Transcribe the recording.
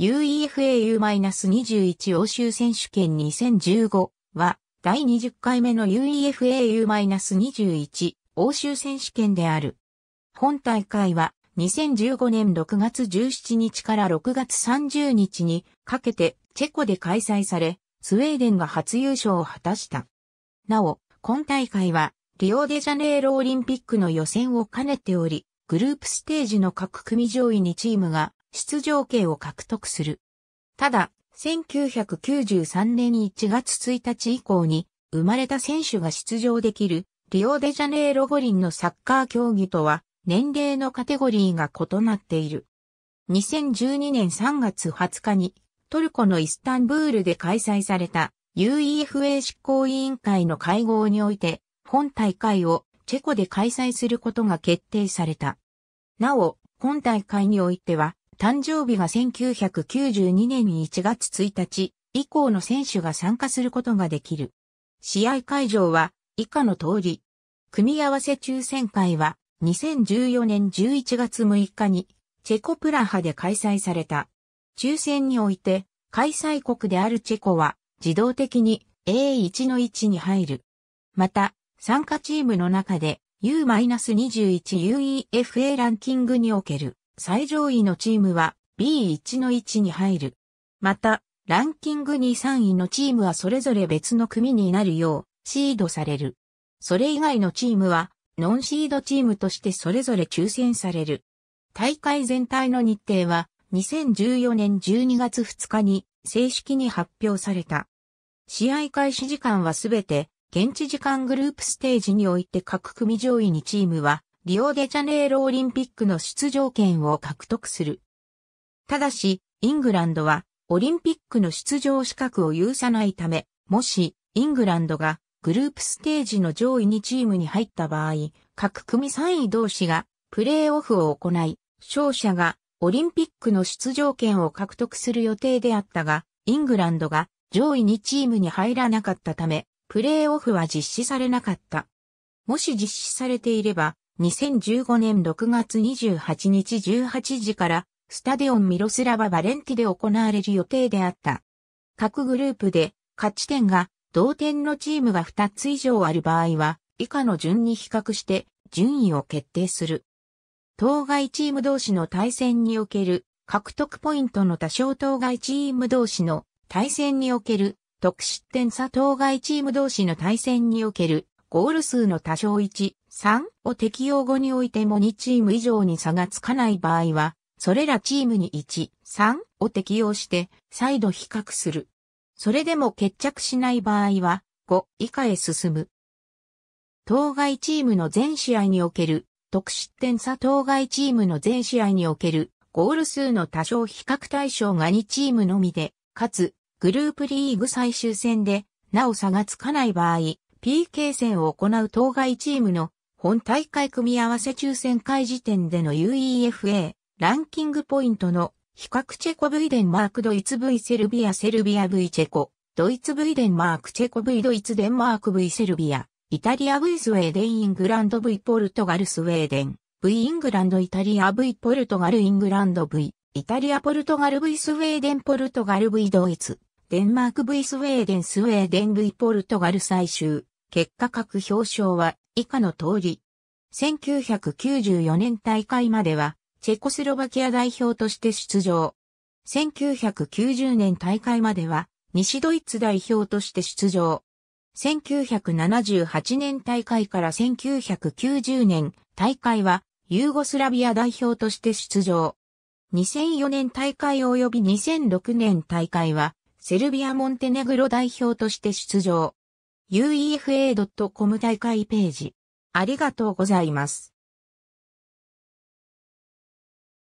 UEFAU-21 欧州選手権2015は第20回目の UEFAU-21 欧州選手権である。本大会は2015年6月17日から6月30日にかけてチェコで開催され、スウェーデンが初優勝を果たした。なお、今大会はリオデジャネイロオリンピックの予選を兼ねており、グループステージの各組上位2チームが出場権を獲得する。ただ、1993年1月1日以降に生まれた選手が出場できるリオデジャネイロ五輪のサッカー競技とは年齢のカテゴリーが異なっている。2012年3月20日にトルコのイスタンブールで開催された UEFA 執行委員会の会合において本大会をチェコで開催することが決定された。なお、今大会においては誕生日が1992年1月1日以降の選手が参加することができる。試合会場は以下の通り。組み合わせ抽選会は2014年11月6日にチェコプラハで開催された。抽選において開催国であるチェコは自動的に A1 の位置に入る。また、参加チームの中で U-21 UEFA ランキングにおける最上位のチームは B1 の位置に入る。また、ランキング2、3位のチームはそれぞれ別の組になるようシードされる。それ以外のチームはノンシードチームとしてそれぞれ抽選される。大会全体の日程は2014年12月2日に正式に発表された。試合開始時間はすべて現地時間グループステージにおいて各組上位2チームはリオデジャネイロオリンピックの出場権を獲得する。ただし、イングランドはオリンピックの出場資格を有さないため、もしイングランドがグループステージの上位2チームに入った場合、各組3位同士がプレーオフを行い、勝者がオリンピックの出場権を獲得する予定であったが、イングランドが上位2チームに入らなかったため、プレーオフは実施されなかった。もし実施されていれば、2015年6月28日18時から、スタデオンミロスラバ・バレンティで行われる予定であった。各グループで、勝ち点が同点のチームが2つ以上ある場合は、以下の順に比較して順位を決定する。当該チーム同士の対戦における獲得ポイントの多少当該チーム同士の対戦における得失点差当該チーム同士の対戦におけるゴール数の多少1 3を適用後においても2チーム以上に差がつかない場合は、それらチームに1、3を適用して再度比較する。それでも決着しない場合は、5以下へ進む。当該チームの全試合における得失点差当該チームの全試合におけるゴール数の多少比較対象が2チームのみで、かつグループリーグ最終戦でなお差がつかない場合、PK 戦を行う当該チームの本大会組み合わせ抽選会時点での UEFA ランキングポイントの比較チェコ V デンマークドイツ V セルビアセルビア V チェコドイツ V デンマークチェコ V ドイツデンマーク V セルビアイタリア V スウェーデンイングランド V ポルトガルスウェーデン V イングランドイタリア V ポルトガルイングランド V イタリアポルトガル V スウェーデンポルトガル V ドイツデンマーク V スウェーデンスウェーデン V ポルトガル最終結果各表彰は以下の通り。1994年大会までは、チェコスロバキア代表として出場。1990年大会までは、西ドイツ代表として出場。1978年大会から1990年大会は、ユーゴスラビア代表として出場。2004年大会及び2006年大会は、セルビア・モンテネグロ代表として出場。uefa.com 大会ページ。ありがとうございます。